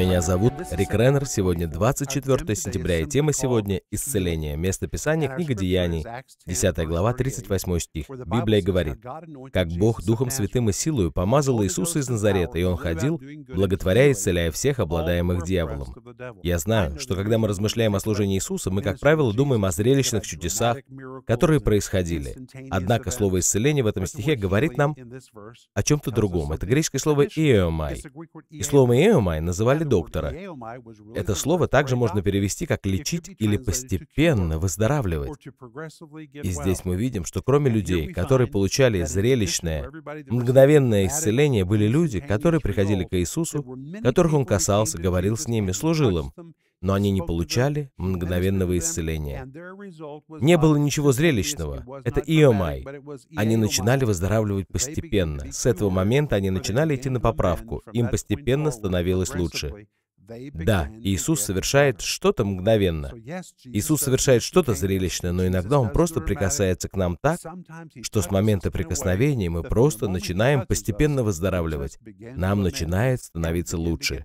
Меня зовут Рик Реннер. Сегодня 24 сентября, и тема сегодня — исцеление. Место Писания, книга Деяний, 10 глава, 38 стих. Библия говорит, «Как Бог Духом Святым и силою помазал Иисуса из Назарета, и Он ходил, благотворя и исцеляя всех, обладаемых дьяволом». Я знаю, что когда мы размышляем о служении Иисуса, мы, как правило, думаем о зрелищных чудесах, которые происходили. Однако слово «исцеление» в этом стихе говорит нам о чем-то другом. Это греческое слово «иомай». И слово «иомай» называли доктора. Это слово также можно перевести как «лечить» или «постепенно выздоравливать». И здесь мы видим, что кроме людей, которые получали зрелищное, мгновенное исцеление, были люди, которые приходили к Иисусу, которых Он касался, говорил с ними, служил им, но они не получали мгновенного исцеления. Не было ничего зрелищного. Это EMI. Они начинали выздоравливать постепенно. С этого момента они начинали идти на поправку. Им постепенно становилось лучше. Да, Иисус совершает что-то мгновенно. Иисус совершает что-то зрелищное, но иногда Он просто прикасается к нам так, что с момента прикосновения мы просто начинаем постепенно выздоравливать. Нам начинает становиться лучше.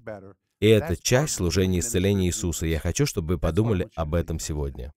И это часть служения исцеления Иисуса. Я хочу, чтобы вы подумали об этом сегодня.